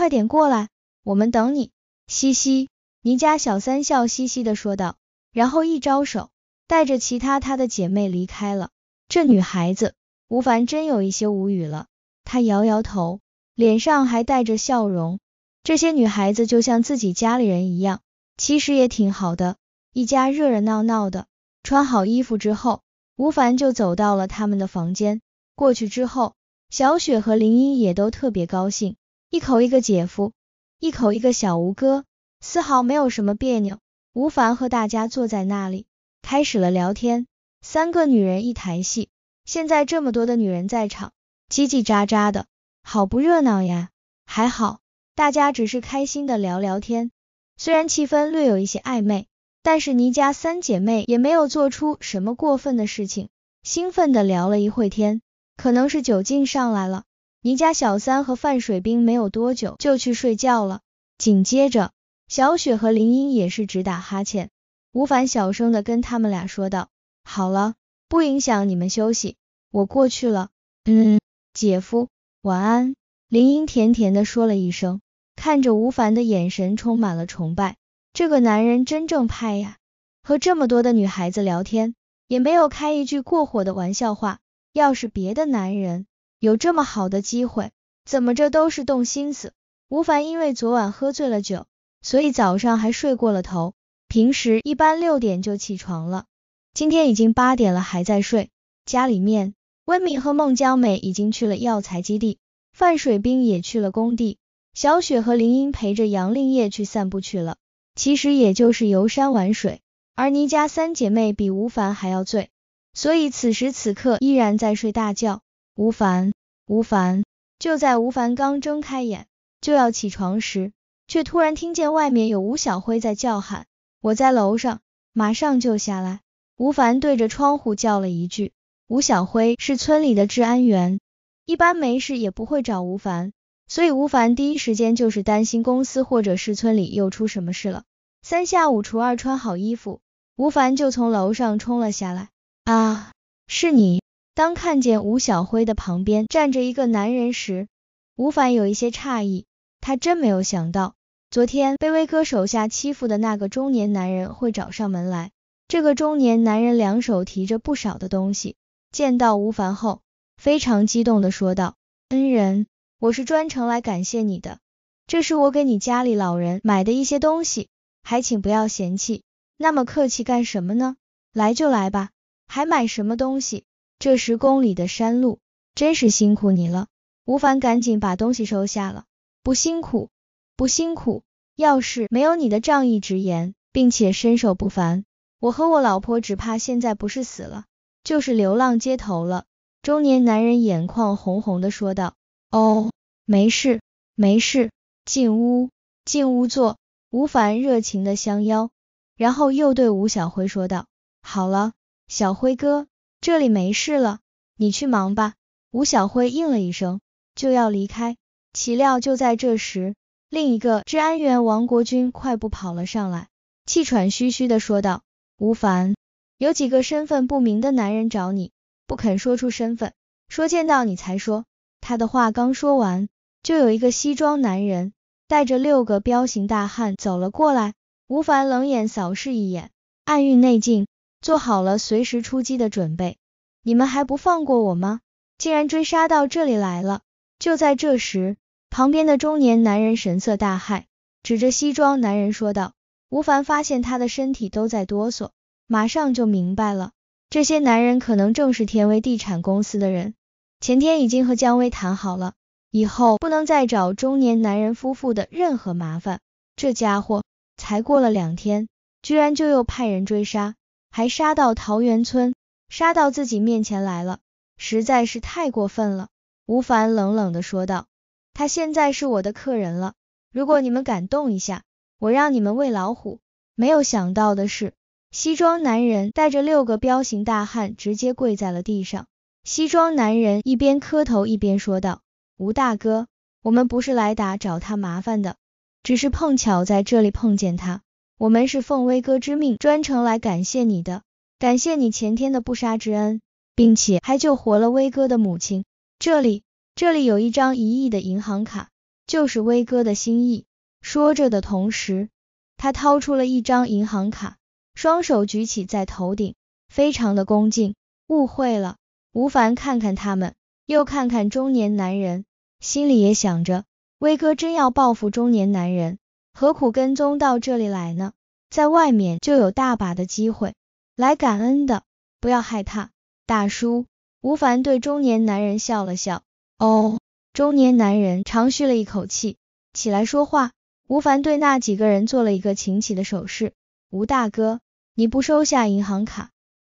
快点过来，我们等你。嘻嘻，倪家小三笑嘻嘻的说道，然后一招手，带着其他她的姐妹离开了。这女孩子，吴凡真有一些无语了。他摇摇头，脸上还带着笑容。这些女孩子就像自己家里人一样，其实也挺好的。一家热热闹闹的。穿好衣服之后，吴凡就走到了他们的房间。过去之后，小雪和林英也都特别高兴。一口一个姐夫，一口一个小吴哥，丝毫没有什么别扭。吴凡和大家坐在那里，开始了聊天。三个女人一台戏，现在这么多的女人在场，叽叽喳喳的，好不热闹呀！还好，大家只是开心的聊聊天，虽然气氛略有一些暧昧，但是倪家三姐妹也没有做出什么过分的事情。兴奋的聊了一会天，可能是酒劲上来了。你家小三和范水兵没有多久就去睡觉了，紧接着小雪和林英也是直打哈欠。吴凡小声的跟他们俩说道：“好了，不影响你们休息，我过去了。”嗯，姐夫，晚安。”林英甜甜的说了一声，看着吴凡的眼神充满了崇拜。这个男人真正派呀，和这么多的女孩子聊天，也没有开一句过火的玩笑话。要是别的男人，有这么好的机会，怎么着都是动心思？吴凡因为昨晚喝醉了酒，所以早上还睡过了头。平时一般六点就起床了，今天已经八点了还在睡。家里面温敏和孟江美已经去了药材基地，范水兵也去了工地，小雪和林英陪着杨令叶去散步去了。其实也就是游山玩水。而倪家三姐妹比吴凡还要醉，所以此时此刻依然在睡大觉。吴凡，吴凡，就在吴凡刚睁开眼就要起床时，却突然听见外面有吴小辉在叫喊：“我在楼上，马上就下来。”吴凡对着窗户叫了一句。吴小辉是村里的治安员，一般没事也不会找吴凡，所以吴凡第一时间就是担心公司或者是村里又出什么事了。三下五除二穿好衣服，吴凡就从楼上冲了下来。啊，是你。当看见吴小辉的旁边站着一个男人时，吴凡有一些诧异，他真没有想到，昨天卑微哥手下欺负的那个中年男人会找上门来。这个中年男人两手提着不少的东西，见到吴凡后，非常激动的说道：“恩人，我是专程来感谢你的，这是我给你家里老人买的一些东西，还请不要嫌弃，那么客气干什么呢？来就来吧，还买什么东西？”这十公里的山路真是辛苦你了，吴凡，赶紧把东西收下了。不辛苦，不辛苦。要是没有你的仗义直言，并且身手不凡，我和我老婆只怕现在不是死了，就是流浪街头了。中年男人眼眶红红的说道。哦，没事，没事。进屋，进屋坐。吴凡热情的相邀，然后又对吴小辉说道：“好了，小辉哥。”这里没事了，你去忙吧。吴小辉应了一声，就要离开，岂料就在这时，另一个治安员王国军快步跑了上来，气喘吁吁的说道：“吴凡，有几个身份不明的男人找你，不肯说出身份，说见到你才说。”他的话刚说完，就有一个西装男人带着六个彪形大汉走了过来。吴凡冷眼扫视一眼，暗运内劲。做好了随时出击的准备，你们还不放过我吗？竟然追杀到这里来了！就在这时，旁边的中年男人神色大骇，指着西装男人说道：“吴凡发现他的身体都在哆嗦，马上就明白了，这些男人可能正是天威地产公司的人。前天已经和姜薇谈好了，以后不能再找中年男人夫妇的任何麻烦。这家伙才过了两天，居然就又派人追杀。”还杀到桃源村，杀到自己面前来了，实在是太过分了。吴凡冷冷的说道，他现在是我的客人了，如果你们敢动一下，我让你们喂老虎。没有想到的是，西装男人带着六个彪形大汉直接跪在了地上，西装男人一边磕头，一边说道，吴大哥，我们不是来打找他麻烦的，只是碰巧在这里碰见他。我们是奉威哥之命专程来感谢你的，感谢你前天的不杀之恩，并且还救活了威哥的母亲。这里，这里有一张一亿的银行卡，就是威哥的心意。说着的同时，他掏出了一张银行卡，双手举起在头顶，非常的恭敬。误会了，吴凡看看他们，又看看中年男人，心里也想着，威哥真要报复中年男人。何苦跟踪到这里来呢？在外面就有大把的机会。来感恩的，不要害怕。大叔，吴凡对中年男人笑了笑。哦，中年男人长吁了一口气，起来说话。吴凡对那几个人做了一个请起的手势。吴大哥，你不收下银行卡，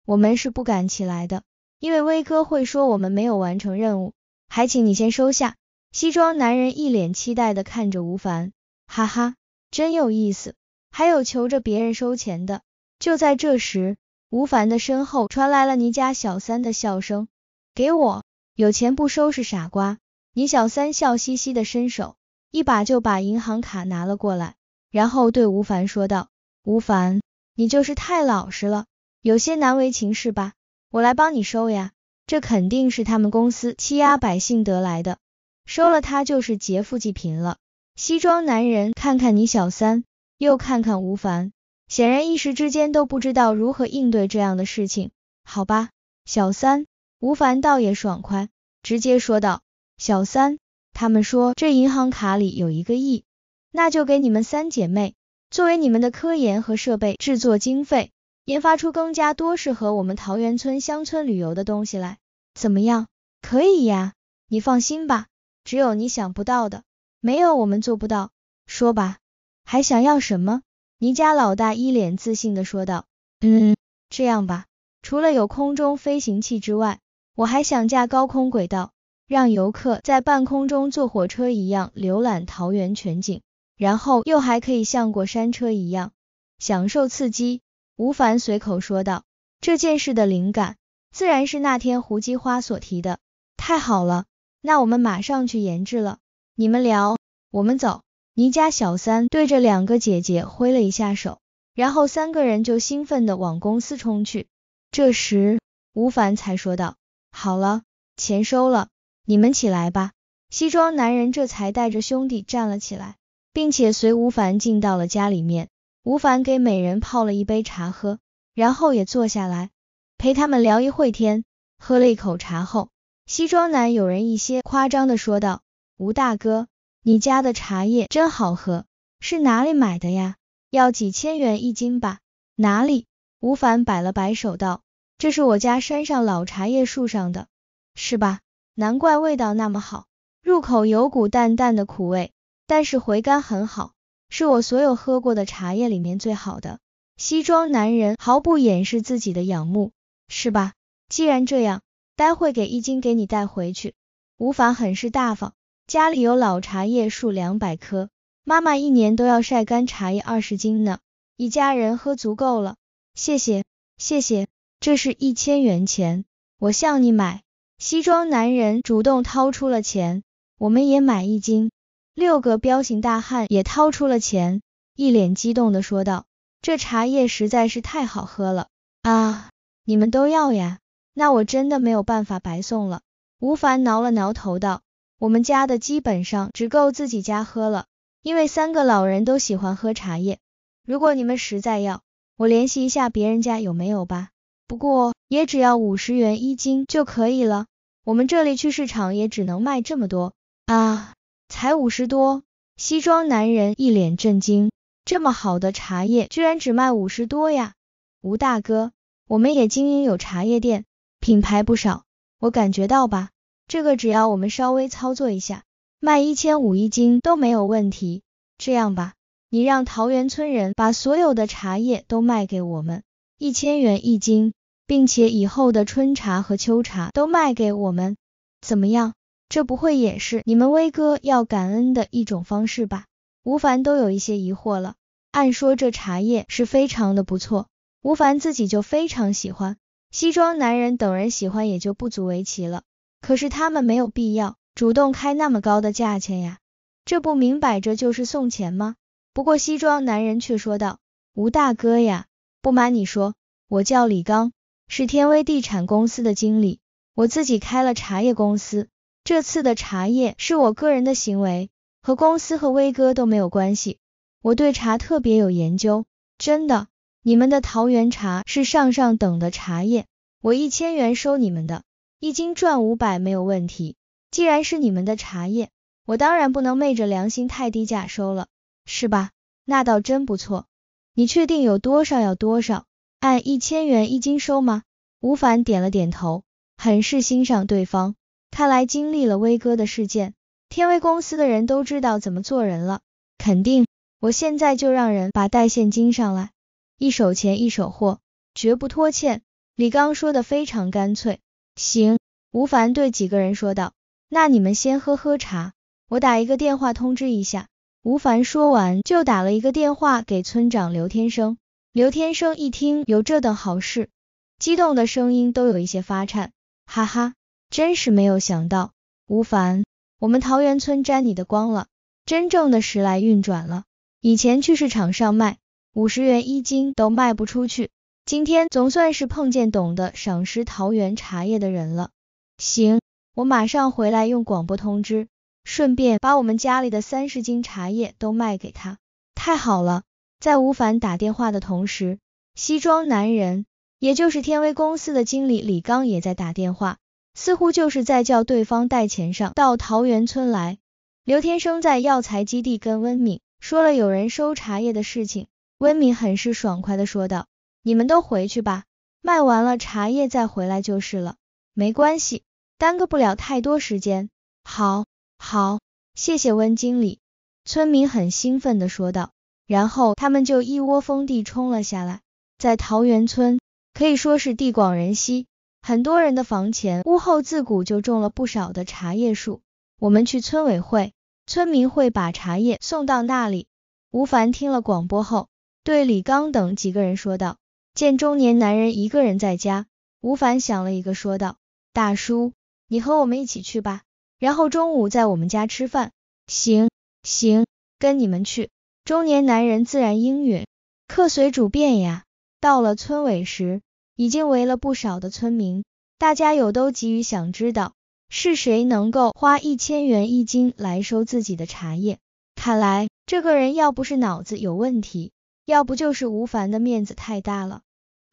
我们是不敢起来的，因为威哥会说我们没有完成任务。还请你先收下。西装男人一脸期待的看着吴凡，哈哈。真有意思，还有求着别人收钱的。就在这时，吴凡的身后传来了倪家小三的笑声：“给我，有钱不收是傻瓜。”倪小三笑嘻嘻的伸手，一把就把银行卡拿了过来，然后对吴凡说道：“吴凡，你就是太老实了，有些难为情是吧？我来帮你收呀。这肯定是他们公司欺压百姓得来的，收了他就是劫富济贫了。”西装男人看看你小三，又看看吴凡，显然一时之间都不知道如何应对这样的事情。好吧，小三，吴凡倒也爽快，直接说道：“小三，他们说这银行卡里有一个亿，那就给你们三姐妹，作为你们的科研和设备制作经费，研发出更加多适合我们桃源村乡村旅游的东西来，怎么样？可以呀，你放心吧，只有你想不到的。”没有，我们做不到。说吧，还想要什么？倪家老大一脸自信的说道。嗯，这样吧，除了有空中飞行器之外，我还想架高空轨道，让游客在半空中坐火车一样浏览桃园全景，然后又还可以像过山车一样享受刺激。吴凡随口说道。这件事的灵感，自然是那天胡姬花所提的。太好了，那我们马上去研制了。你们聊，我们走。倪家小三对着两个姐姐挥了一下手，然后三个人就兴奋的往公司冲去。这时，吴凡才说道：“好了，钱收了，你们起来吧。”西装男人这才带着兄弟站了起来，并且随吴凡进到了家里面。吴凡给每人泡了一杯茶喝，然后也坐下来陪他们聊一会天。喝了一口茶后，西装男有人一些夸张的说道。吴大哥，你家的茶叶真好喝，是哪里买的呀？要几千元一斤吧？哪里？吴凡摆了摆手道，这是我家山上老茶叶树上的，是吧？难怪味道那么好，入口有股淡淡的苦味，但是回甘很好，是我所有喝过的茶叶里面最好的。西装男人毫不掩饰自己的仰慕，是吧？既然这样，待会给一斤给你带回去。吴凡很是大方。家里有老茶叶树两百棵，妈妈一年都要晒干茶叶二十斤呢，一家人喝足够了。谢谢，谢谢，这是一千元钱，我向你买。西装男人主动掏出了钱，我们也买一斤。六个彪形大汉也掏出了钱，一脸激动的说道：“这茶叶实在是太好喝了啊！你们都要呀？那我真的没有办法白送了。”吴凡挠了挠头道。我们家的基本上只够自己家喝了，因为三个老人都喜欢喝茶叶。如果你们实在要，我联系一下别人家有没有吧。不过也只要五十元一斤就可以了，我们这里去市场也只能卖这么多啊，才五十多。西装男人一脸震惊，这么好的茶叶居然只卖五十多呀？吴大哥，我们也经营有茶叶店，品牌不少，我感觉到吧。这个只要我们稍微操作一下，卖一千五一斤都没有问题。这样吧，你让桃源村人把所有的茶叶都卖给我们，一千元一斤，并且以后的春茶和秋茶都卖给我们，怎么样？这不会也是你们威哥要感恩的一种方式吧？吴凡都有一些疑惑了。按说这茶叶是非常的不错，吴凡自己就非常喜欢，西装男人等人喜欢也就不足为奇了。可是他们没有必要主动开那么高的价钱呀，这不明摆着就是送钱吗？不过西装男人却说道：“吴大哥呀，不瞒你说，我叫李刚，是天威地产公司的经理。我自己开了茶叶公司，这次的茶叶是我个人的行为，和公司和威哥都没有关系。我对茶特别有研究，真的，你们的桃园茶是上上等的茶叶，我一千元收你们的。”一斤赚五百没有问题，既然是你们的茶叶，我当然不能昧着良心太低价收了，是吧？那倒真不错，你确定有多少要多少，按一千元一斤收吗？吴凡点了点头，很是欣赏对方。看来经历了威哥的事件，天威公司的人都知道怎么做人了。肯定，我现在就让人把带现金上来，一手钱一手货，绝不拖欠。李刚说的非常干脆。行，吴凡对几个人说道：“那你们先喝喝茶，我打一个电话通知一下。”吴凡说完就打了一个电话给村长刘天生。刘天生一听有这等好事，激动的声音都有一些发颤。哈哈，真是没有想到，吴凡，我们桃园村沾你的光了，真正的时来运转了。以前去市场上卖，五十元一斤都卖不出去。今天总算是碰见懂得赏识桃园茶叶的人了。行，我马上回来用广播通知，顺便把我们家里的三十斤茶叶都卖给他。太好了，在吴凡打电话的同时，西装男人，也就是天威公司的经理李刚也在打电话，似乎就是在叫对方带钱上到桃源村来。刘天生在药材基地跟温敏说了有人收茶叶的事情，温敏很是爽快的说道。你们都回去吧，卖完了茶叶再回来就是了，没关系，耽搁不了太多时间。好，好，谢谢温经理。村民很兴奋地说道，然后他们就一窝蜂地冲了下来。在桃源村可以说是地广人稀，很多人的房前屋后自古就种了不少的茶叶树。我们去村委会，村民会把茶叶送到那里。吴凡听了广播后，对李刚等几个人说道。见中年男人一个人在家，吴凡想了一个，说道：“大叔，你和我们一起去吧，然后中午在我们家吃饭。”“行行，跟你们去。”中年男人自然应允。“客随主便呀。”到了村尾时，已经围了不少的村民，大家有都急于想知道是谁能够花一千元一斤来收自己的茶叶。看来这个人要不是脑子有问题，要不就是吴凡的面子太大了。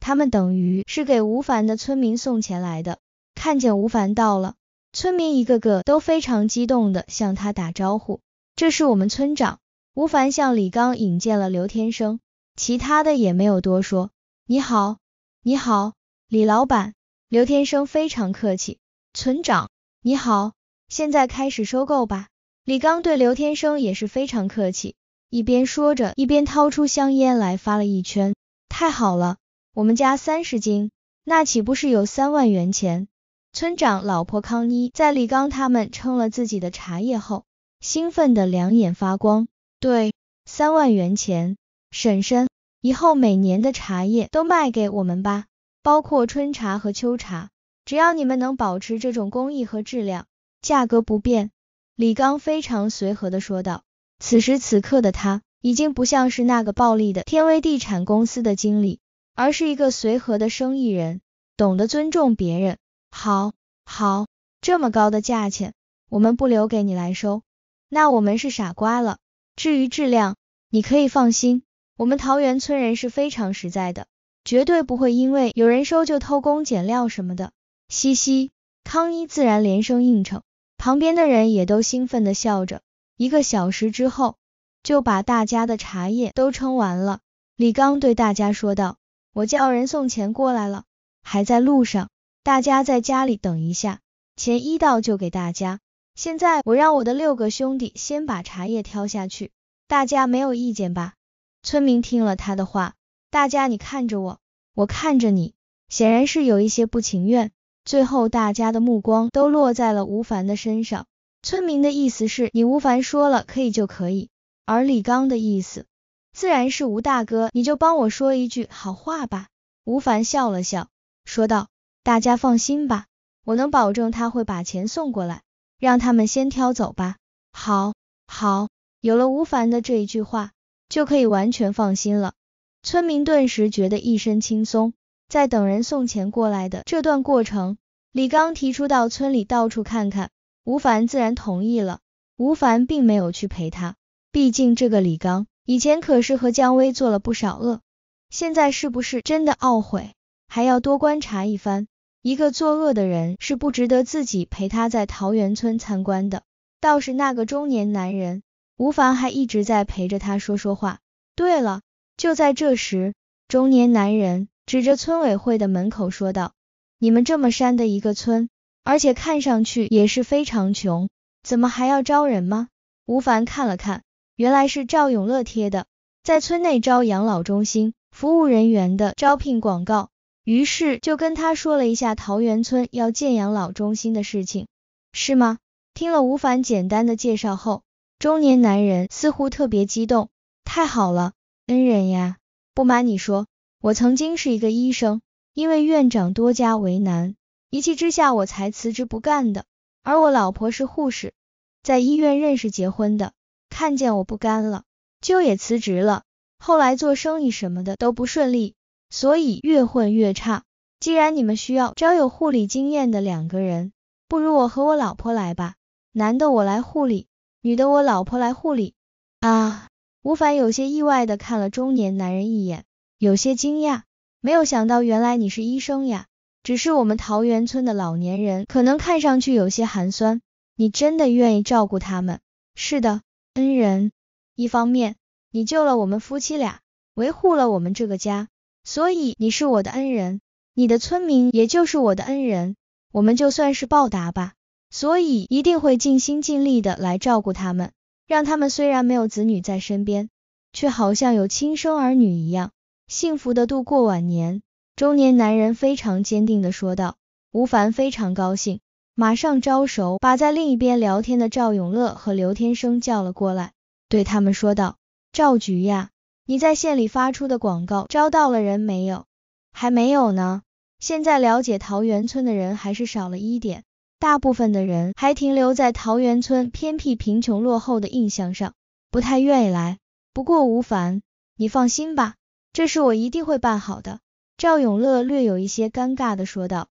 他们等于是给吴凡的村民送钱来的。看见吴凡到了，村民一个个都非常激动的向他打招呼。这是我们村长吴凡向李刚引荐了刘天生，其他的也没有多说。你好，你好，李老板。刘天生非常客气。村长，你好，现在开始收购吧。李刚对刘天生也是非常客气，一边说着，一边掏出香烟来发了一圈。太好了。我们家三十斤，那岂不是有三万元钱？村长老婆康妮在李刚他们称了自己的茶叶后，兴奋的两眼发光。对，三万元钱，婶婶，以后每年的茶叶都卖给我们吧，包括春茶和秋茶，只要你们能保持这种工艺和质量，价格不变。李刚非常随和的说道。此时此刻的他已经不像是那个暴利的天威地产公司的经理。而是一个随和的生意人，懂得尊重别人。好，好，这么高的价钱，我们不留给你来收，那我们是傻瓜了。至于质量，你可以放心，我们桃源村人是非常实在的，绝对不会因为有人收就偷工减料什么的。嘻嘻，康一自然连声应承，旁边的人也都兴奋地笑着。一个小时之后，就把大家的茶叶都称完了。李刚对大家说道。我叫人送钱过来了，还在路上，大家在家里等一下，钱一到就给大家。现在我让我的六个兄弟先把茶叶挑下去，大家没有意见吧？村民听了他的话，大家你看着我，我看着你，显然是有一些不情愿。最后大家的目光都落在了吴凡的身上。村民的意思是你吴凡说了可以就可以，而李刚的意思。自然是吴大哥，你就帮我说一句好话吧。吴凡笑了笑，说道：“大家放心吧，我能保证他会把钱送过来，让他们先挑走吧。”“好，好。”有了吴凡的这一句话，就可以完全放心了。村民顿时觉得一身轻松。在等人送钱过来的这段过程，李刚提出到村里到处看看，吴凡自然同意了。吴凡并没有去陪他，毕竟这个李刚。以前可是和姜薇做了不少恶，现在是不是真的懊悔？还要多观察一番。一个作恶的人是不值得自己陪他在桃源村参观的。倒是那个中年男人，吴凡还一直在陪着他说说话。对了，就在这时，中年男人指着村委会的门口说道：“你们这么山的一个村，而且看上去也是非常穷，怎么还要招人吗？”吴凡看了看。原来是赵永乐贴的，在村内招养老中心服务人员的招聘广告。于是就跟他说了一下桃源村要建养老中心的事情，是吗？听了吴凡简单的介绍后，中年男人似乎特别激动。太好了，恩人呀！不瞒你说，我曾经是一个医生，因为院长多加为难，一气之下我才辞职不干的。而我老婆是护士，在医院认识结婚的。看见我不干了，就也辞职了。后来做生意什么的都不顺利，所以越混越差。既然你们需要招有护理经验的两个人，不如我和我老婆来吧。男的我来护理，女的我老婆来护理。啊，吴凡有些意外的看了中年男人一眼，有些惊讶，没有想到原来你是医生呀。只是我们桃源村的老年人可能看上去有些寒酸，你真的愿意照顾他们？是的。恩人，一方面你救了我们夫妻俩，维护了我们这个家，所以你是我的恩人，你的村民也就是我的恩人，我们就算是报答吧，所以一定会尽心尽力的来照顾他们，让他们虽然没有子女在身边，却好像有亲生儿女一样，幸福的度过晚年。中年男人非常坚定的说道，吴凡非常高兴。马上招手，把在另一边聊天的赵永乐和刘天生叫了过来，对他们说道：“赵局呀，你在县里发出的广告招到了人没有？还没有呢。现在了解桃源村的人还是少了一点，大部分的人还停留在桃源村偏僻、贫穷、落后的印象上，不太愿意来。不过吴凡，你放心吧，这事我一定会办好的。”赵永乐略有一些尴尬的说道：“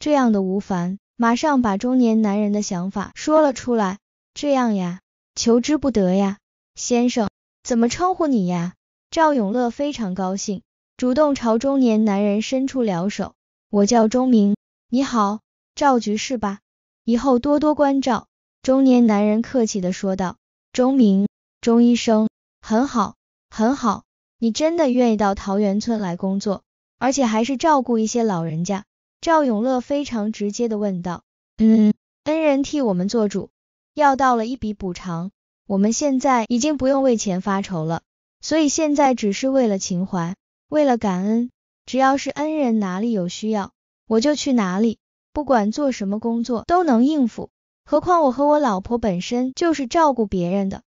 这样的吴凡。”马上把中年男人的想法说了出来，这样呀，求之不得呀，先生，怎么称呼你呀？赵永乐非常高兴，主动朝中年男人伸出了手。我叫钟明，你好，赵局是吧？以后多多关照。中年男人客气的说道。钟明，钟医生，很好，很好，你真的愿意到桃源村来工作，而且还是照顾一些老人家。赵永乐非常直接的问道：“嗯，恩人替我们做主，要到了一笔补偿，我们现在已经不用为钱发愁了。所以现在只是为了情怀，为了感恩。只要是恩人哪里有需要，我就去哪里，不管做什么工作都能应付。何况我和我老婆本身就是照顾别人的，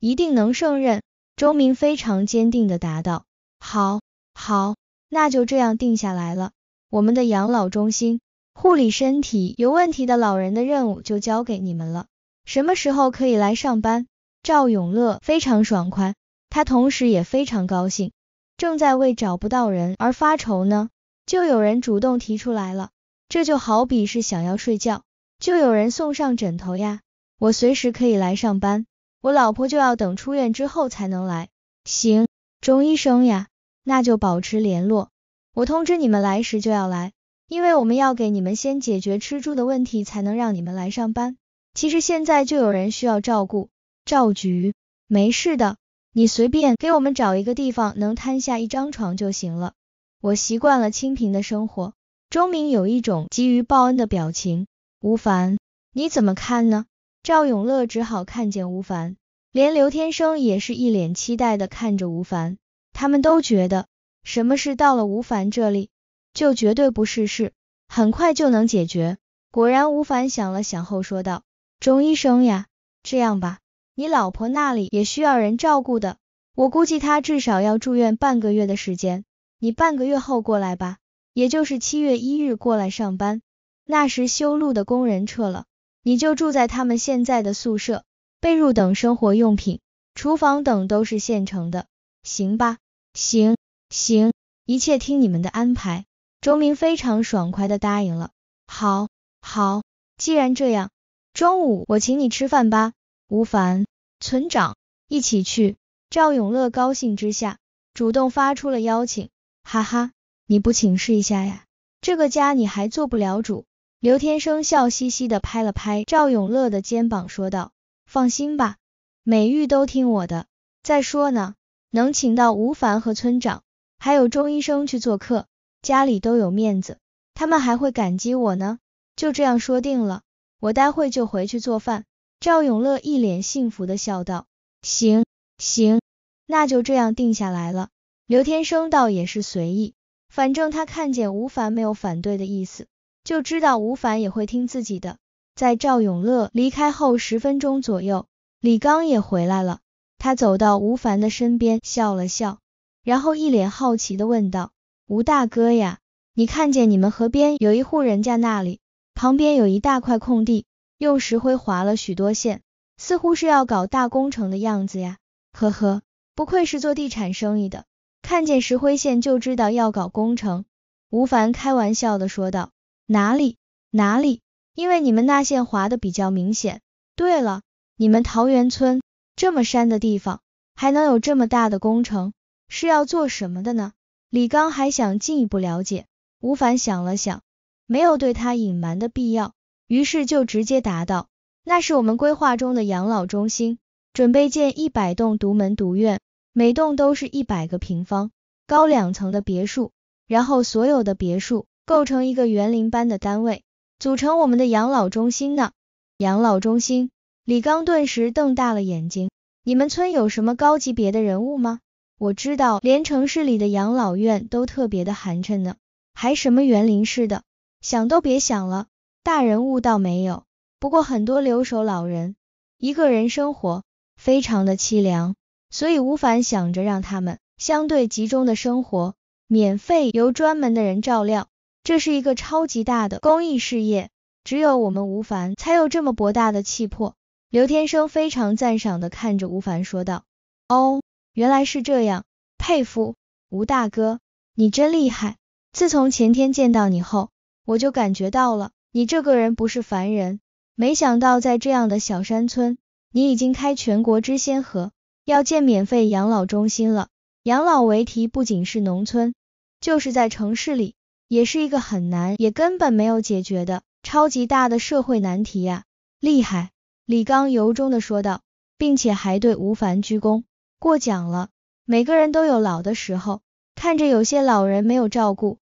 一定能胜任。”周明非常坚定的答道：“好，好，那就这样定下来了。”我们的养老中心护理身体有问题的老人的任务就交给你们了，什么时候可以来上班？赵永乐非常爽快，他同时也非常高兴，正在为找不到人而发愁呢，就有人主动提出来了。这就好比是想要睡觉，就有人送上枕头呀。我随时可以来上班，我老婆就要等出院之后才能来。行，钟医生呀，那就保持联络。我通知你们来时就要来，因为我们要给你们先解决吃住的问题，才能让你们来上班。其实现在就有人需要照顾。赵局，没事的，你随便给我们找一个地方，能摊下一张床就行了。我习惯了清贫的生活。钟明有一种急于报恩的表情。吴凡，你怎么看呢？赵永乐只好看见吴凡，连刘天生也是一脸期待的看着吴凡，他们都觉得。什么事到了吴凡这里，就绝对不是事，很快就能解决。果然，吴凡想了想后说道：“钟医生呀，这样吧，你老婆那里也需要人照顾的，我估计她至少要住院半个月的时间，你半个月后过来吧，也就是七月一日过来上班。那时修路的工人撤了，你就住在他们现在的宿舍，被褥等生活用品，厨房等都是现成的，行吧？行。”行，一切听你们的安排。周明非常爽快的答应了。好，好，既然这样，中午我请你吃饭吧，吴凡，村长，一起去。赵永乐高兴之下，主动发出了邀请。哈哈，你不请示一下呀？这个家你还做不了主？刘天生笑嘻嘻的拍了拍赵永乐的肩膀，说道：放心吧，美玉都听我的。再说呢，能请到吴凡和村长。还有钟医生去做客，家里都有面子，他们还会感激我呢。就这样说定了，我待会就回去做饭。赵永乐一脸幸福的笑道：“行行，那就这样定下来了。”刘天生倒也是随意，反正他看见吴凡没有反对的意思，就知道吴凡也会听自己的。在赵永乐离开后十分钟左右，李刚也回来了，他走到吴凡的身边笑了笑。然后一脸好奇的问道：“吴大哥呀，你看见你们河边有一户人家那里，旁边有一大块空地，用石灰划了许多线，似乎是要搞大工程的样子呀？呵呵，不愧是做地产生意的，看见石灰线就知道要搞工程。”吴凡开玩笑的说道：“哪里哪里，因为你们那线划的比较明显。对了，你们桃源村这么山的地方，还能有这么大的工程？”是要做什么的呢？李刚还想进一步了解，吴凡想了想，没有对他隐瞒的必要，于是就直接答道：“那是我们规划中的养老中心，准备建一百栋独门独院，每栋都是一百个平方，高两层的别墅，然后所有的别墅构成一个园林般的单位，组成我们的养老中心呢。”养老中心，李刚顿时瞪大了眼睛：“你们村有什么高级别的人物吗？”我知道，连城市里的养老院都特别的寒碜呢，还什么园林式的，想都别想了。大人物倒没有，不过很多留守老人，一个人生活，非常的凄凉，所以吴凡想着让他们相对集中的生活，免费由专门的人照料，这是一个超级大的公益事业，只有我们吴凡才有这么博大的气魄。刘天生非常赞赏的看着吴凡说道：“哦。”原来是这样，佩服吴大哥，你真厉害！自从前天见到你后，我就感觉到了你这个人不是凡人。没想到在这样的小山村，你已经开全国之先河，要建免费养老中心了。养老为题，不仅是农村，就是在城市里，也是一个很难，也根本没有解决的超级大的社会难题呀！厉害，李刚由衷的说道，并且还对吴凡鞠躬。过奖了，每个人都有老的时候。看着有些老人没有照顾，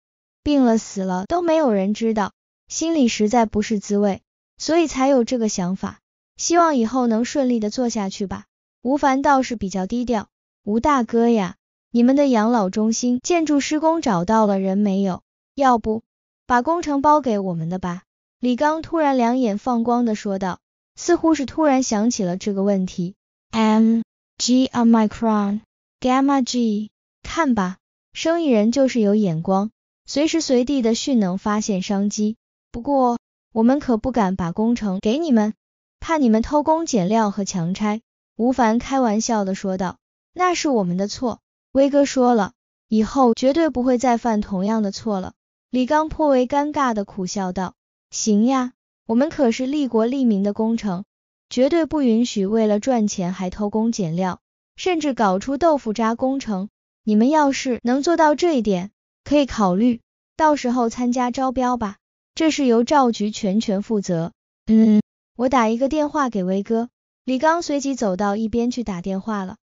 病了死了都没有人知道，心里实在不是滋味，所以才有这个想法。希望以后能顺利的做下去吧。吴凡倒是比较低调，吴大哥呀，你们的养老中心建筑施工找到了人没有？要不把工程包给我们的吧？李刚突然两眼放光的说道，似乎是突然想起了这个问题。M。G on my crown, gamma G，看吧，生意人就是有眼光，随时随地的迅能发现商机。不过，我们可不敢把工程给你们，怕你们偷工减料和强拆。吴凡开玩笑的说道。那是我们的错，威哥说了，以后绝对不会再犯同样的错了。李刚颇为尴尬的苦笑道。行呀，我们可是利国利民的工程。绝对不允许为了赚钱还偷工减料，甚至搞出豆腐渣工程。你们要是能做到这一点，可以考虑到时候参加招标吧。这是由赵局全权负责。嗯，我打一个电话给威哥。李刚随即走到一边去打电话了，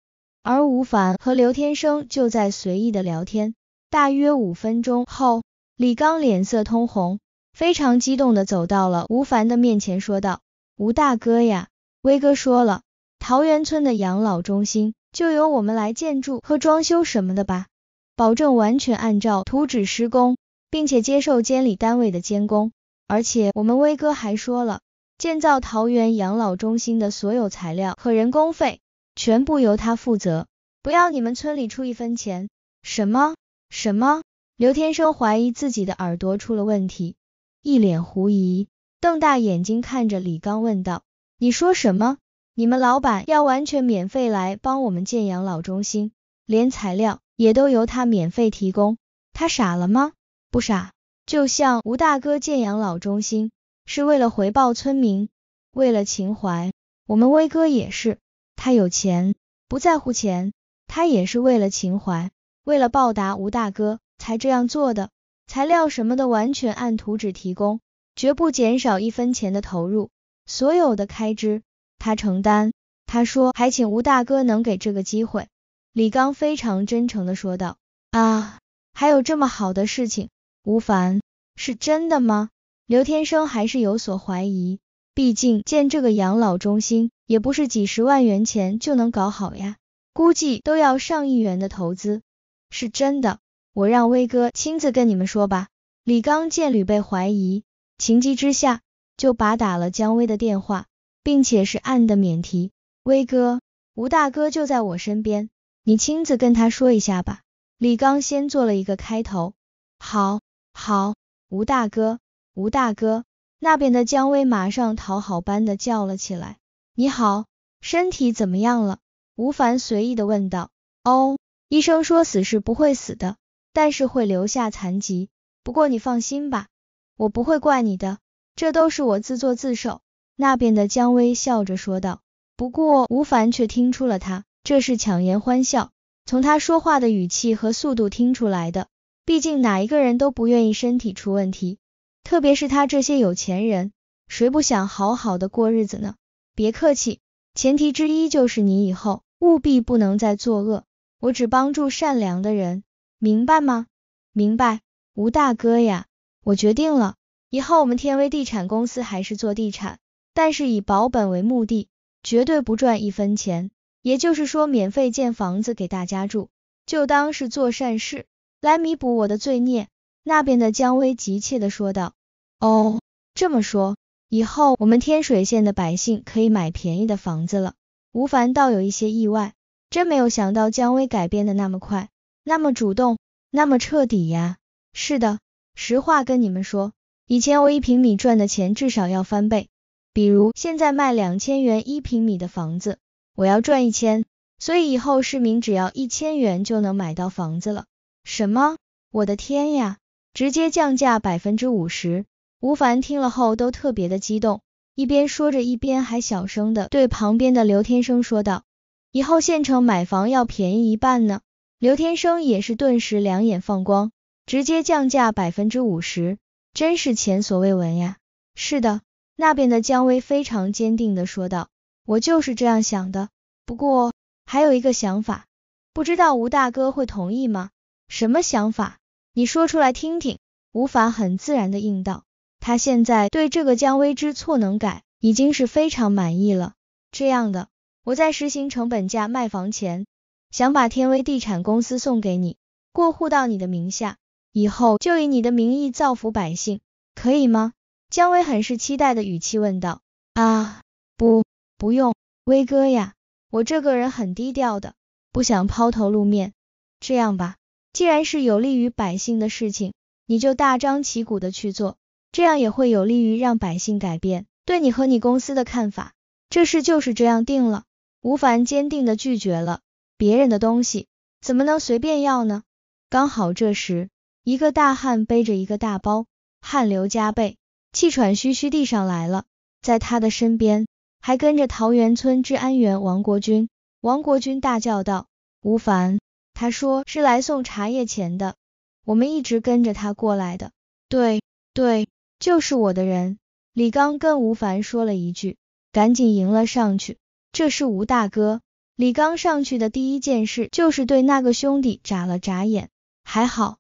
而吴凡和刘天生就在随意的聊天。大约五分钟后，李刚脸色通红，非常激动的走到了吴凡的面前，说道：“吴大哥呀。”威哥说了，桃源村的养老中心就由我们来建筑和装修什么的吧，保证完全按照图纸施工，并且接受监理单位的监工。而且我们威哥还说了，建造桃园养老中心的所有材料和人工费，全部由他负责，不要你们村里出一分钱。什么？什么？刘天生怀疑自己的耳朵出了问题，一脸狐疑，瞪大眼睛看着李刚问道。你说什么？你们老板要完全免费来帮我们建养老中心，连材料也都由他免费提供？他傻了吗？不傻，就像吴大哥建养老中心是为了回报村民，为了情怀。我们威哥也是，他有钱不在乎钱，他也是为了情怀，为了报答吴大哥才这样做的。材料什么的完全按图纸提供，绝不减少一分钱的投入。所有的开支他承担，他说还请吴大哥能给这个机会。李刚非常真诚的说道啊，还有这么好的事情，吴凡是真的吗？刘天生还是有所怀疑，毕竟建这个养老中心也不是几十万元钱就能搞好呀，估计都要上亿元的投资。是真的，我让威哥亲自跟你们说吧。李刚见屡被怀疑，情急之下。就把打了姜威的电话，并且是按的免提。威哥，吴大哥就在我身边，你亲自跟他说一下吧。李刚先做了一个开头。好，好，吴大哥，吴大哥，那边的姜威马上讨好般的叫了起来。你好，身体怎么样了？吴凡随意的问道。哦，医生说死是不会死的，但是会留下残疾。不过你放心吧，我不会怪你的。这都是我自作自受。”那边的姜薇笑着说道。不过吴凡却听出了他这是强颜欢笑，从他说话的语气和速度听出来的。毕竟哪一个人都不愿意身体出问题，特别是他这些有钱人，谁不想好好的过日子呢？别客气，前提之一就是你以后务必不能再作恶，我只帮助善良的人，明白吗？明白，吴大哥呀，我决定了。以后我们天威地产公司还是做地产，但是以保本为目的，绝对不赚一分钱。也就是说，免费建房子给大家住，就当是做善事，来弥补我的罪孽。那边的姜威急切的说道：“哦，这么说，以后我们天水县的百姓可以买便宜的房子了。”吴凡倒有一些意外，真没有想到姜威改变的那么快，那么主动，那么彻底呀。是的，实话跟你们说。以前我一平米赚的钱至少要翻倍，比如现在卖两千元一平米的房子，我要赚一千，所以以后市民只要一千元就能买到房子了。什么？我的天呀，直接降价百分之五十！吴凡听了后都特别的激动，一边说着，一边还小声的对旁边的刘天生说道：“以后县城买房要便宜一半呢。”刘天生也是顿时两眼放光，直接降价百分之五十。真是前所未闻呀！是的，那边的姜薇非常坚定的说道：“我就是这样想的。不过还有一个想法，不知道吴大哥会同意吗？什么想法？你说出来听听。”吴法很自然的应道：“他现在对这个姜薇知错能改，已经是非常满意了。这样的，我在实行成本价卖房前，想把天威地产公司送给你，过户到你的名下。”以后就以你的名义造福百姓，可以吗？姜维很是期待的语气问道。啊，不，不用，威哥呀，我这个人很低调的，不想抛头露面。这样吧，既然是有利于百姓的事情，你就大张旗鼓的去做，这样也会有利于让百姓改变对你和你公司的看法。这事就是这样定了。吴凡坚定的拒绝了。别人的东西怎么能随便要呢？刚好这时。一个大汉背着一个大包，汗流浃背，气喘吁吁地上来了。在他的身边还跟着桃源村治安员王国军。王国军大叫道：“吴凡，他说是来送茶叶钱的。我们一直跟着他过来的。”“对，对，就是我的人。”李刚跟吴凡说了一句，赶紧迎了上去。“这是吴大哥。”李刚上去的第一件事就是对那个兄弟眨了眨眼。还好。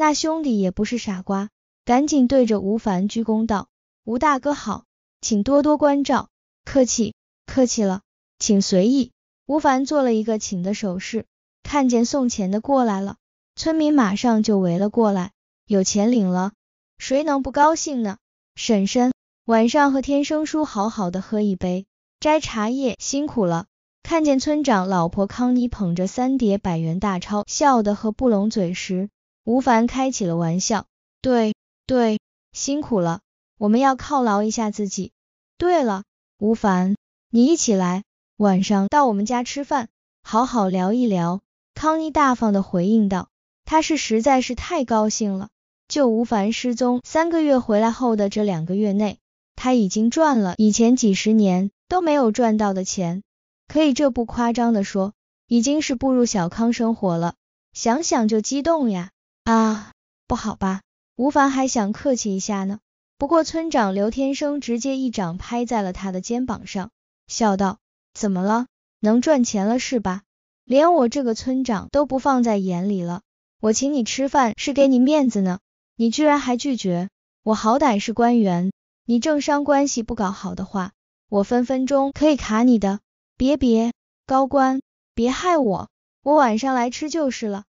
那兄弟也不是傻瓜，赶紧对着吴凡鞠躬道：“吴大哥好，请多多关照。”“客气，客气了，请随意。”吴凡做了一个请的手势。看见送钱的过来了，村民马上就围了过来：“有钱领了，谁能不高兴呢？”“婶婶，晚上和天生叔好好的喝一杯。”“摘茶叶辛苦了。”看见村长老婆康妮捧着三叠百元大钞，笑得合不拢嘴时。吴凡开起了玩笑，对对，辛苦了，我们要犒劳一下自己。对了，吴凡，你一起来，晚上到我们家吃饭，好好聊一聊。康妮大方的回应道，他是实在是太高兴了。就吴凡失踪三个月回来后的这两个月内，他已经赚了以前几十年都没有赚到的钱，可以这不夸张的说，已经是步入小康生活了。想想就激动呀。啊，不好吧？吴凡还想客气一下呢，不过村长刘天生直接一掌拍在了他的肩膀上，笑道：“怎么了？能赚钱了是吧？连我这个村长都不放在眼里了？我请你吃饭是给你面子呢，你居然还拒绝？我好歹是官员，你政商关系不搞好的话，我分分钟可以卡你的。别别，高官，别害我，我晚上来吃就是了。”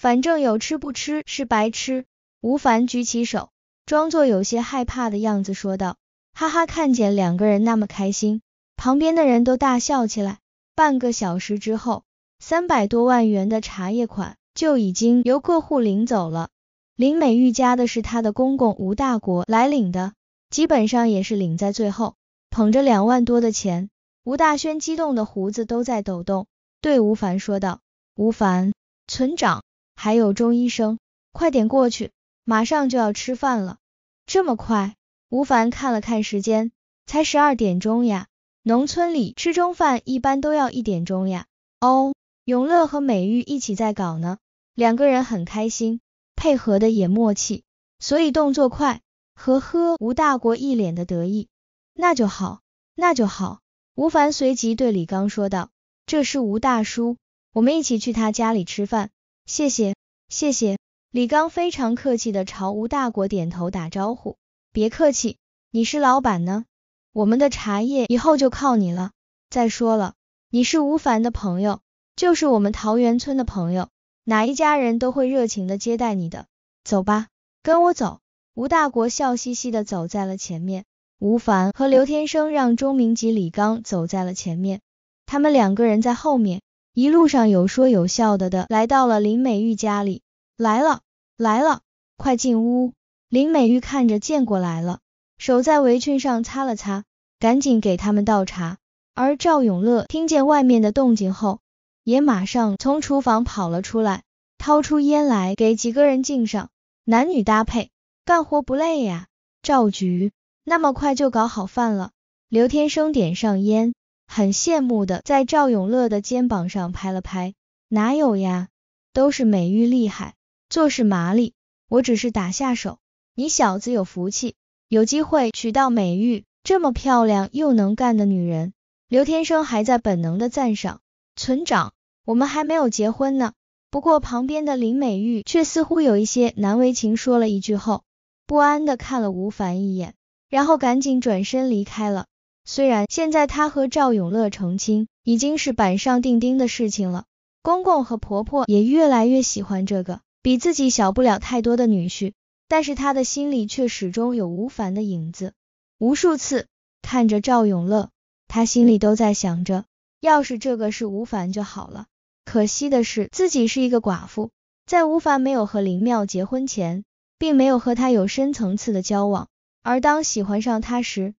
反正有吃不吃是白吃。吴凡举起手，装作有些害怕的样子说道：“哈哈，看见两个人那么开心，旁边的人都大笑起来。”半个小时之后，三百多万元的茶叶款就已经由各户领走了。林美玉家的是她的公公吴大国来领的，基本上也是领在最后。捧着两万多的钱，吴大轩激动的胡子都在抖动，对吴凡说道：“吴凡，村长。”还有钟医生，快点过去，马上就要吃饭了。这么快？吴凡看了看时间，才十二点钟呀。农村里吃中饭一般都要一点钟呀。哦，永乐和美玉一起在搞呢，两个人很开心，配合的也默契，所以动作快。呵呵。吴大国一脸的得意。那就好，那就好。吴凡随即对李刚说道：“这是吴大叔，我们一起去他家里吃饭。”谢谢，谢谢。李刚非常客气的朝吴大国点头打招呼，别客气，你是老板呢，我们的茶叶以后就靠你了。再说了，你是吴凡的朋友，就是我们桃源村的朋友，哪一家人都会热情的接待你的。走吧，跟我走。吴大国笑嘻嘻的走在了前面，吴凡和刘天生让钟明及李刚走在了前面，他们两个人在后面。一路上有说有笑的的，来到了林美玉家里。来了，来了，快进屋。林美玉看着建国来了，手在围裙上擦了擦，赶紧给他们倒茶。而赵永乐听见外面的动静后，也马上从厨房跑了出来，掏出烟来给几个人敬上。男女搭配，干活不累呀。赵局，那么快就搞好饭了。刘天生点上烟。很羡慕的，在赵永乐的肩膀上拍了拍。哪有呀，都是美玉厉害，做事麻利。我只是打下手。你小子有福气，有机会娶到美玉这么漂亮又能干的女人。刘天生还在本能的赞赏。村长，我们还没有结婚呢。不过旁边的林美玉却似乎有一些难为情，说了一句后，不安的看了吴凡一眼，然后赶紧转身离开了。虽然现在他和赵永乐成亲已经是板上钉钉的事情了，公公和婆婆也越来越喜欢这个比自己小不了太多的女婿，但是他的心里却始终有吴凡的影子。无数次看着赵永乐，他心里都在想着，要是这个是吴凡就好了。可惜的是，自己是一个寡妇，在吴凡没有和林妙结婚前，并没有和他有深层次的交往，而当喜欢上他时。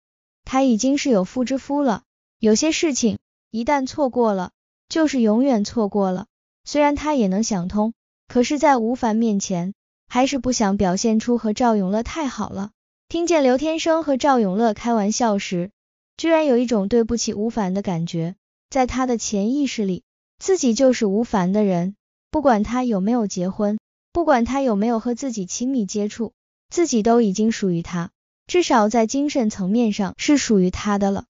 他已经是有夫之夫了，有些事情一旦错过了，就是永远错过了。虽然他也能想通，可是，在吴凡面前，还是不想表现出和赵永乐太好了。听见刘天生和赵永乐开玩笑时，居然有一种对不起吴凡的感觉。在他的潜意识里，自己就是吴凡的人，不管他有没有结婚，不管他有没有和自己亲密接触，自己都已经属于他。至少在精神层面上是属于他的了。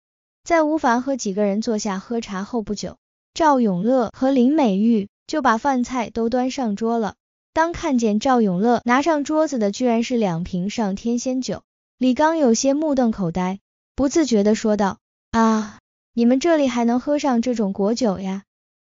在吴凡和几个人坐下喝茶后不久，赵永乐和林美玉就把饭菜都端上桌了。当看见赵永乐拿上桌子的居然是两瓶上天仙酒，李刚有些目瞪口呆，不自觉的说道：“啊，你们这里还能喝上这种果酒呀？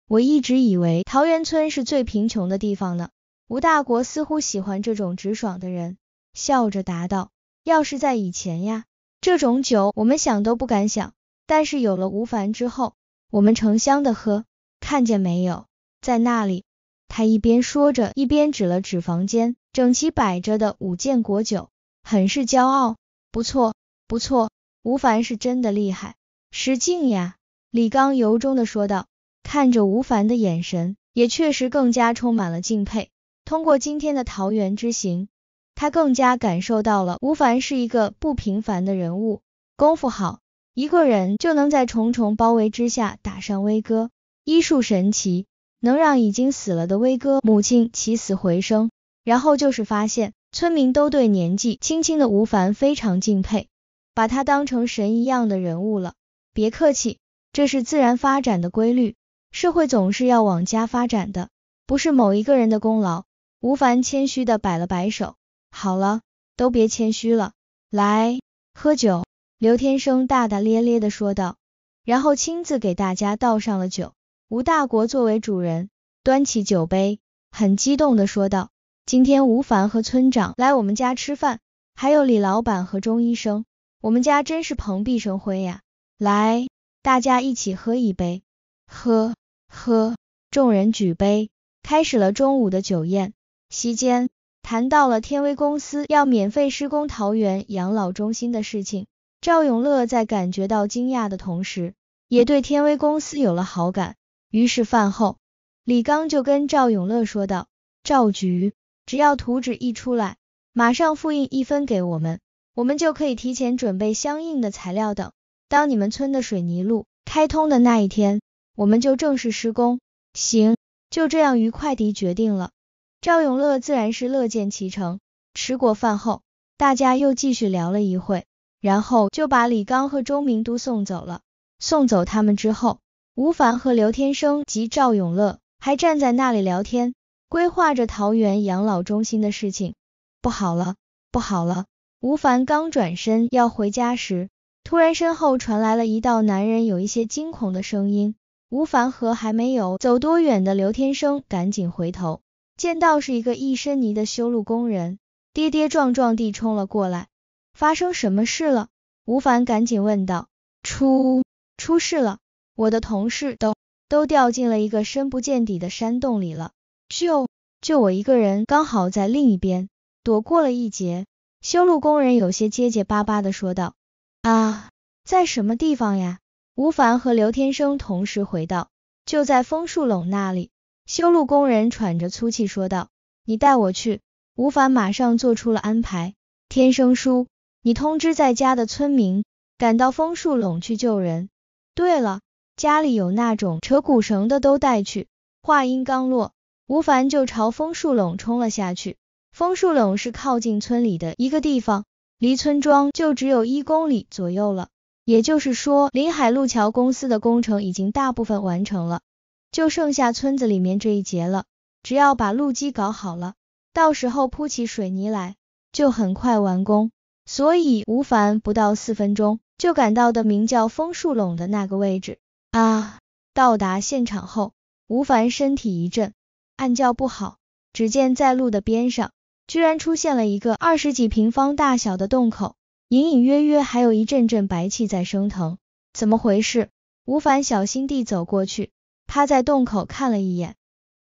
我一直以为桃源村是最贫穷的地方呢。”吴大国似乎喜欢这种直爽的人，笑着答道。要是在以前呀，这种酒我们想都不敢想。但是有了吴凡之后，我们成箱的喝，看见没有？在那里，他一边说着，一边指了指房间整齐摆着的五件果酒，很是骄傲。不错，不错，吴凡是真的厉害，失敬呀！李刚由衷的说道，看着吴凡的眼神，也确实更加充满了敬佩。通过今天的桃园之行。他更加感受到了吴凡是一个不平凡的人物，功夫好，一个人就能在重重包围之下打上威哥，医术神奇，能让已经死了的威哥母亲起死回生。然后就是发现村民都对年纪轻轻的吴凡非常敬佩，把他当成神一样的人物了。别客气，这是自然发展的规律，社会总是要往家发展的，不是某一个人的功劳。吴凡谦虚的摆了摆手。好了，都别谦虚了，来喝酒。刘天生大大咧咧的说道，然后亲自给大家倒上了酒。吴大国作为主人，端起酒杯，很激动的说道：“今天吴凡和村长来我们家吃饭，还有李老板和钟医生，我们家真是蓬荜生辉呀！来，大家一起喝一杯，喝喝。”众人举杯，开始了中午的酒宴。席间。谈到了天威公司要免费施工桃园养老中心的事情，赵永乐在感觉到惊讶的同时，也对天威公司有了好感。于是饭后，李刚就跟赵永乐说道：“赵局，只要图纸一出来，马上复印一份给我们，我们就可以提前准备相应的材料等。当你们村的水泥路开通的那一天，我们就正式施工。”行，就这样愉快的决定了。赵永乐自然是乐见其成。吃过饭后，大家又继续聊了一会，然后就把李刚和周明都送走了。送走他们之后，吴凡和刘天生及赵永乐还站在那里聊天，规划着桃园养老中心的事情。不好了，不好了！吴凡刚转身要回家时，突然身后传来了一道男人有一些惊恐的声音。吴凡和还没有走多远的刘天生赶紧回头。见到是一个一身泥的修路工人，跌跌撞撞地冲了过来。发生什么事了？吴凡赶紧问道。出出事了，我的同事都都掉进了一个深不见底的山洞里了，就就我一个人刚好在另一边，躲过了一劫。修路工人有些结结巴巴的说道。啊，在什么地方呀？吴凡和刘天生同时回道，就在枫树垄那里。修路工人喘着粗气说道：“你带我去。”吴凡马上做出了安排。天生叔，你通知在家的村民，赶到枫树垄去救人。对了，家里有那种扯骨绳的都带去。话音刚落，吴凡就朝枫树垄冲了下去。枫树垄是靠近村里的一个地方，离村庄就只有一公里左右了。也就是说，临海路桥公司的工程已经大部分完成了。就剩下村子里面这一节了，只要把路基搞好了，到时候铺起水泥来就很快完工。所以吴凡不到四分钟就赶到的名叫枫树垄的那个位置。啊！到达现场后，吴凡身体一震，暗叫不好。只见在路的边上，居然出现了一个二十几平方大小的洞口，隐隐约约还有一阵阵白气在升腾。怎么回事？吴凡小心地走过去。趴在洞口看了一眼，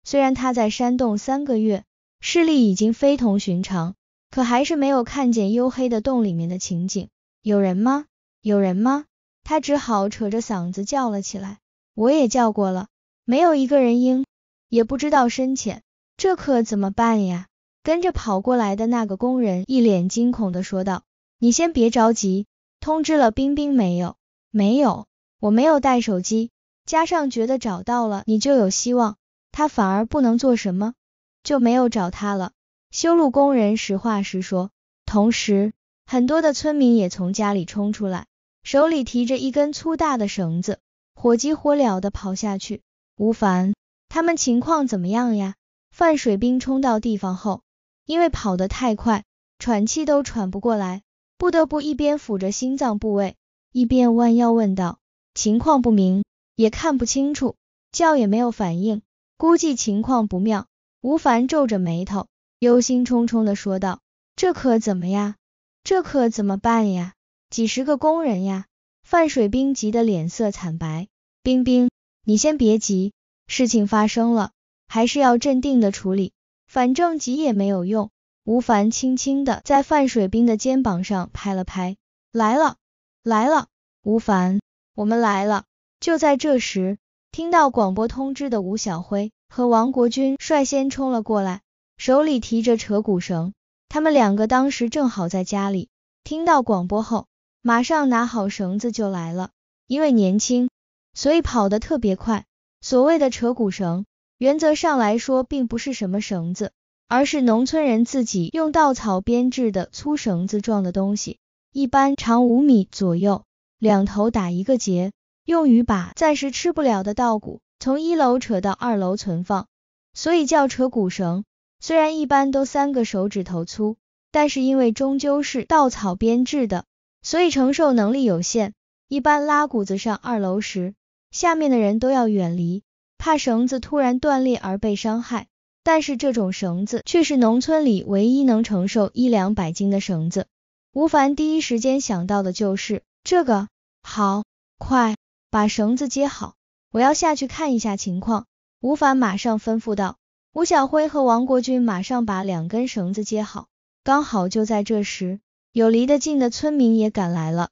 虽然他在山洞三个月，视力已经非同寻常，可还是没有看见黝黑的洞里面的情景。有人吗？有人吗？他只好扯着嗓子叫了起来。我也叫过了，没有一个人应，也不知道深浅，这可怎么办呀？跟着跑过来的那个工人一脸惊恐的说道：“你先别着急，通知了冰冰没有？没有，我没有带手机。”加上觉得找到了你就有希望，他反而不能做什么，就没有找他了。修路工人实话实说，同时很多的村民也从家里冲出来，手里提着一根粗大的绳子，火急火燎的跑下去。吴凡，他们情况怎么样呀？范水兵冲到地方后，因为跑得太快，喘气都喘不过来，不得不一边抚着心脏部位，一边弯腰问道：情况不明。也看不清楚，叫也没有反应，估计情况不妙。吴凡皱着眉头，忧心忡忡的说道：“这可怎么呀？这可怎么办呀？几十个工人呀！”范水兵急得脸色惨白。冰冰，你先别急，事情发生了，还是要镇定的处理，反正急也没有用。吴凡轻轻的在范水兵的肩膀上拍了拍：“来了，来了，吴凡，我们来了。”就在这时，听到广播通知的吴小辉和王国军率先冲了过来，手里提着扯骨绳。他们两个当时正好在家里，听到广播后，马上拿好绳子就来了。因为年轻，所以跑得特别快。所谓的扯骨绳，原则上来说，并不是什么绳子，而是农村人自己用稻草编制的粗绳子状的东西，一般长五米左右，两头打一个结。用于把暂时吃不了的稻谷从一楼扯到二楼存放，所以叫扯谷绳。虽然一般都三个手指头粗，但是因为终究是稻草编制的，所以承受能力有限。一般拉谷子上二楼时，下面的人都要远离，怕绳子突然断裂而被伤害。但是这种绳子却是农村里唯一能承受一两百斤的绳子。吴凡第一时间想到的就是这个。好，快。把绳子接好，我要下去看一下情况。吴凡马上吩咐道。吴小辉和王国军马上把两根绳子接好。刚好就在这时，有离得近的村民也赶来了，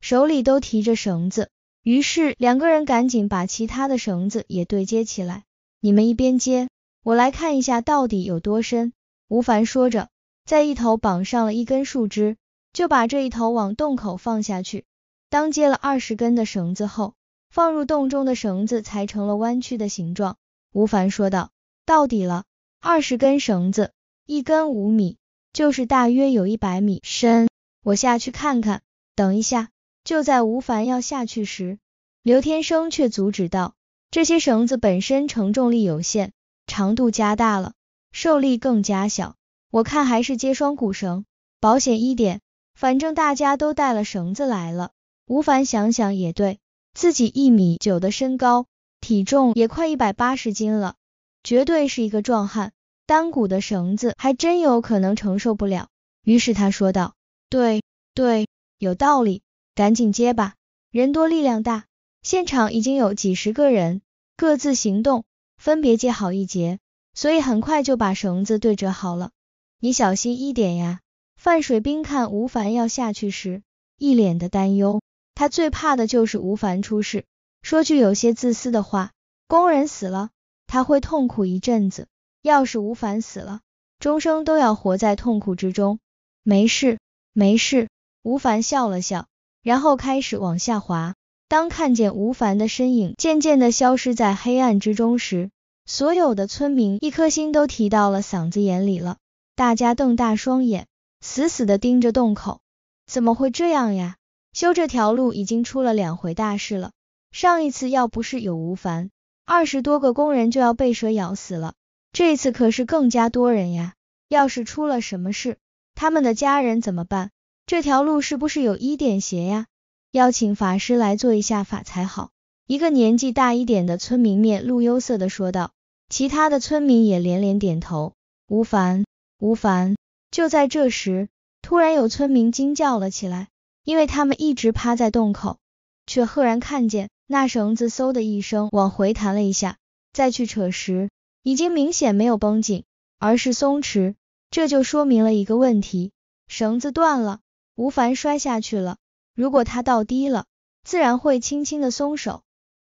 手里都提着绳子。于是两个人赶紧把其他的绳子也对接起来。你们一边接，我来看一下到底有多深。吴凡说着，在一头绑上了一根树枝，就把这一头往洞口放下去。当接了二十根的绳子后，放入洞中的绳子才成了弯曲的形状，吴凡说道。到底了，二十根绳子，一根五米，就是大约有一百米深，我下去看看。等一下，就在吴凡要下去时，刘天生却阻止道：“这些绳子本身承重力有限，长度加大了，受力更加小。我看还是接双股绳，保险一点。反正大家都带了绳子来了。”吴凡想想也对。自己一米九的身高，体重也快一百八十斤了，绝对是一个壮汉，单股的绳子还真有可能承受不了。于是他说道：“对，对，有道理，赶紧接吧，人多力量大。”现场已经有几十个人，各自行动，分别接好一节，所以很快就把绳子对折好了。你小心一点呀！范水兵看吴凡要下去时，一脸的担忧。他最怕的就是吴凡出事。说句有些自私的话，工人死了，他会痛苦一阵子；要是吴凡死了，终生都要活在痛苦之中。没事，没事。吴凡笑了笑，然后开始往下滑。当看见吴凡的身影渐渐的消失在黑暗之中时，所有的村民一颗心都提到了嗓子眼里了。大家瞪大双眼，死死的盯着洞口。怎么会这样呀？修这条路已经出了两回大事了，上一次要不是有吴凡，二十多个工人就要被蛇咬死了。这一次可是更加多人呀，要是出了什么事，他们的家人怎么办？这条路是不是有一点邪呀？要请法师来做一下法才好。一个年纪大一点的村民面露忧色的说道，其他的村民也连连点头。吴凡，吴凡！就在这时，突然有村民惊叫了起来。因为他们一直趴在洞口，却赫然看见那绳子嗖的一声往回弹了一下，再去扯时，已经明显没有绷紧，而是松弛。这就说明了一个问题：绳子断了，吴凡摔下去了。如果他倒低了，自然会轻轻的松手，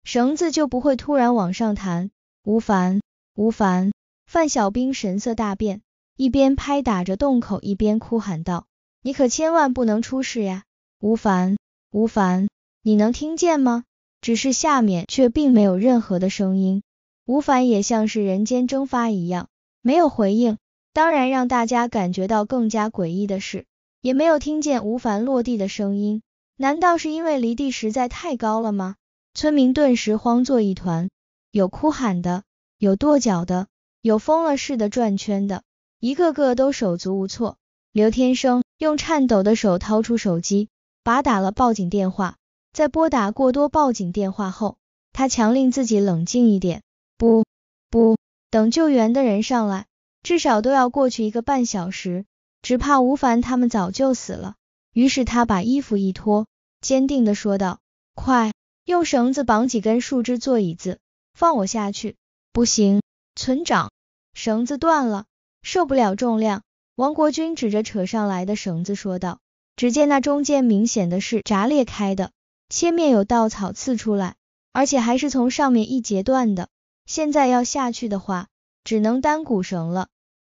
绳子就不会突然往上弹。吴凡，吴凡，范小兵神色大变，一边拍打着洞口，一边哭喊道：“你可千万不能出事呀！”吴凡，吴凡，你能听见吗？只是下面却并没有任何的声音，吴凡也像是人间蒸发一样，没有回应。当然，让大家感觉到更加诡异的是，也没有听见吴凡落地的声音。难道是因为离地实在太高了吗？村民顿时慌作一团，有哭喊的，有跺脚的，有疯了似的转圈的，一个个都手足无措。刘天生用颤抖的手掏出手机。拔打了报警电话，在拨打过多报警电话后，他强令自己冷静一点。不，不，等救援的人上来，至少都要过去一个半小时，只怕吴凡他们早就死了。于是他把衣服一脱，坚定地说道：“快，用绳子绑几根树枝做椅子，放我下去。”“不行，村长，绳子断了，受不了重量。”王国军指着扯上来的绳子说道。只见那中间明显的是炸裂开的，切面有稻草刺出来，而且还是从上面一截断的。现在要下去的话，只能单股绳了，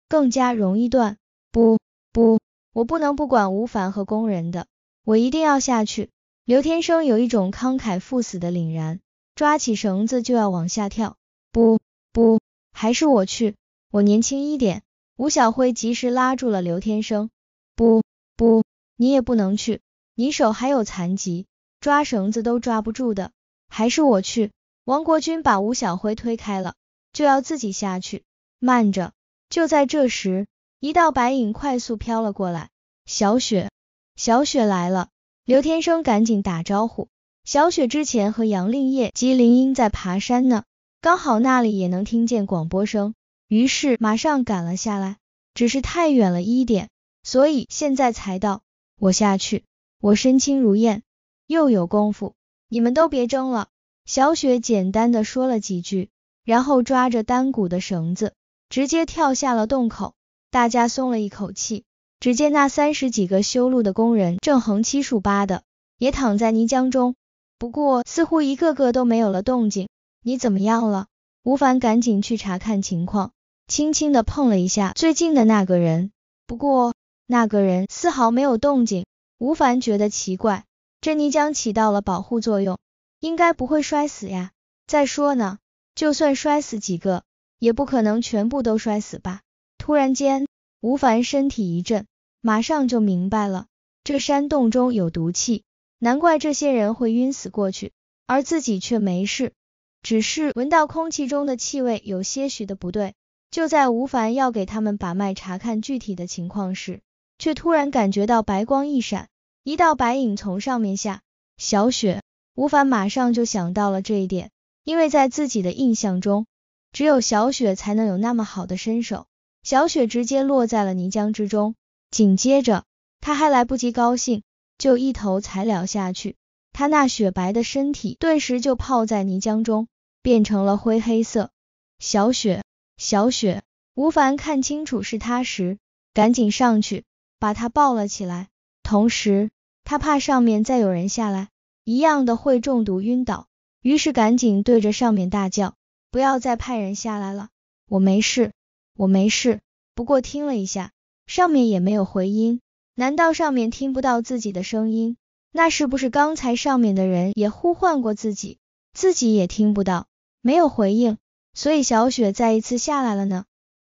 更加容易断。不不，我不能不管吴凡和工人的，我一定要下去。刘天生有一种慷慨赴死的凛然，抓起绳子就要往下跳。不不，还是我去，我年轻一点。吴小辉及时拉住了刘天生。不不。你也不能去，你手还有残疾，抓绳子都抓不住的，还是我去。王国军把吴小辉推开了，就要自己下去。慢着！就在这时，一道白影快速飘了过来。小雪，小雪来了！刘天生赶紧打招呼。小雪之前和杨令叶及林英在爬山呢，刚好那里也能听见广播声，于是马上赶了下来，只是太远了一点，所以现在才到。我下去，我身轻如燕，又有功夫，你们都别争了。小雪简单的说了几句，然后抓着单股的绳子，直接跳下了洞口。大家松了一口气，只见那三十几个修路的工人正横七竖八的，也躺在泥浆中，不过似乎一个个都没有了动静。你怎么样了？吴凡赶紧去查看情况，轻轻的碰了一下最近的那个人，不过。那个人丝毫没有动静，吴凡觉得奇怪，这泥浆起到了保护作用，应该不会摔死呀。再说呢，就算摔死几个，也不可能全部都摔死吧。突然间，吴凡身体一震，马上就明白了，这山洞中有毒气，难怪这些人会晕死过去，而自己却没事。只是闻到空气中的气味有些许的不对。就在吴凡要给他们把脉查看具体的情况时，却突然感觉到白光一闪，一道白影从上面下。小雪，吴凡马上就想到了这一点，因为在自己的印象中，只有小雪才能有那么好的身手。小雪直接落在了泥浆之中，紧接着他还来不及高兴，就一头踩了下去。他那雪白的身体顿时就泡在泥浆中，变成了灰黑色。小雪，小雪，吴凡看清楚是他时，赶紧上去。把他抱了起来，同时他怕上面再有人下来，一样的会中毒晕倒，于是赶紧对着上面大叫：“不要再派人下来了，我没事，我没事。”不过听了一下，上面也没有回音，难道上面听不到自己的声音？那是不是刚才上面的人也呼唤过自己，自己也听不到，没有回应？所以小雪再一次下来了呢？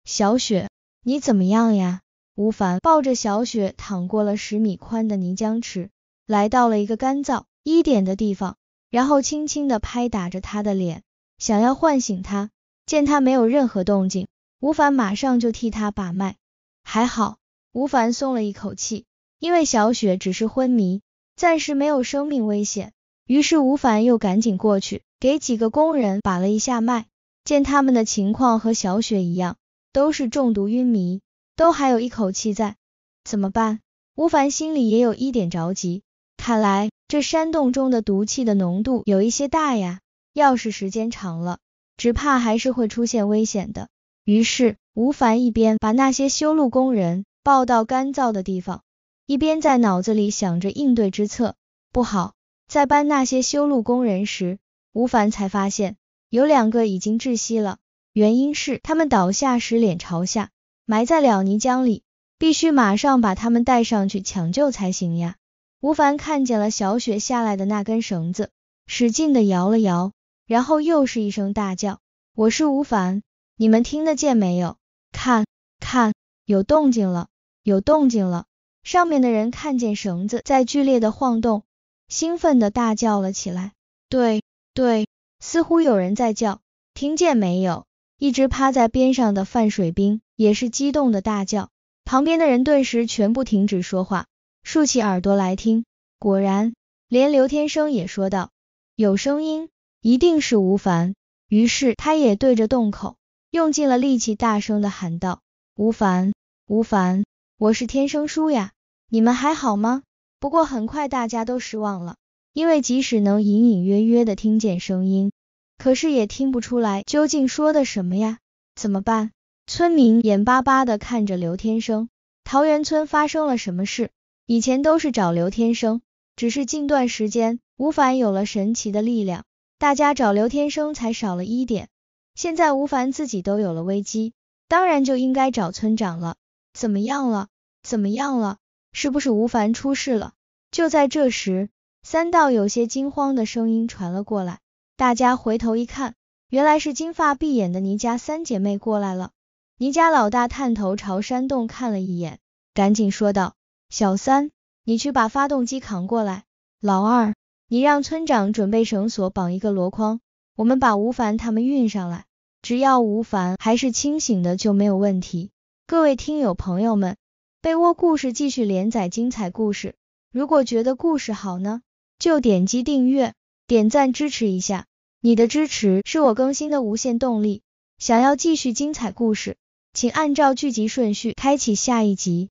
小雪，你怎么样呀？吴凡抱着小雪淌过了十米宽的泥浆池，来到了一个干燥一点的地方，然后轻轻的拍打着她的脸，想要唤醒她。见他没有任何动静，吴凡马上就替他把脉，还好，吴凡松了一口气，因为小雪只是昏迷，暂时没有生命危险。于是吴凡又赶紧过去给几个工人把了一下脉，见他们的情况和小雪一样，都是中毒晕迷。都还有一口气在，怎么办？吴凡心里也有一点着急。看来这山洞中的毒气的浓度有一些大呀，要是时间长了，只怕还是会出现危险的。于是吴凡一边把那些修路工人抱到干燥的地方，一边在脑子里想着应对之策。不好，在搬那些修路工人时，吴凡才发现有两个已经窒息了，原因是他们倒下时脸朝下。埋在了泥浆里，必须马上把他们带上去抢救才行呀！吴凡看见了小雪下来的那根绳子，使劲的摇了摇，然后又是一声大叫：“我是吴凡，你们听得见没有？看，看，有动静了，有动静了！”上面的人看见绳子在剧烈的晃动，兴奋的大叫了起来：“对，对，似乎有人在叫，听见没有？”一直趴在边上的范水兵也是激动的大叫，旁边的人顿时全部停止说话，竖起耳朵来听。果然，连刘天生也说道：“有声音，一定是吴凡。”于是他也对着洞口用尽了力气大声的喊道：“吴凡，吴凡，我是天生叔呀，你们还好吗？”不过很快大家都失望了，因为即使能隐隐约约的听见声音。可是也听不出来究竟说的什么呀？怎么办？村民眼巴巴的看着刘天生。桃源村发生了什么事？以前都是找刘天生，只是近段时间吴凡有了神奇的力量，大家找刘天生才少了一点。现在吴凡自己都有了危机，当然就应该找村长了。怎么样了？怎么样了？是不是吴凡出事了？就在这时，三道有些惊慌的声音传了过来。大家回头一看，原来是金发碧眼的倪家三姐妹过来了。倪家老大探头朝山洞看了一眼，赶紧说道：“小三，你去把发动机扛过来；老二，你让村长准备绳索绑一个箩筐，我们把吴凡他们运上来。只要吴凡还是清醒的，就没有问题。”各位听友朋友们，被窝故事继续连载精彩故事。如果觉得故事好呢，就点击订阅。点赞支持一下，你的支持是我更新的无限动力。想要继续精彩故事，请按照剧集顺序开启下一集。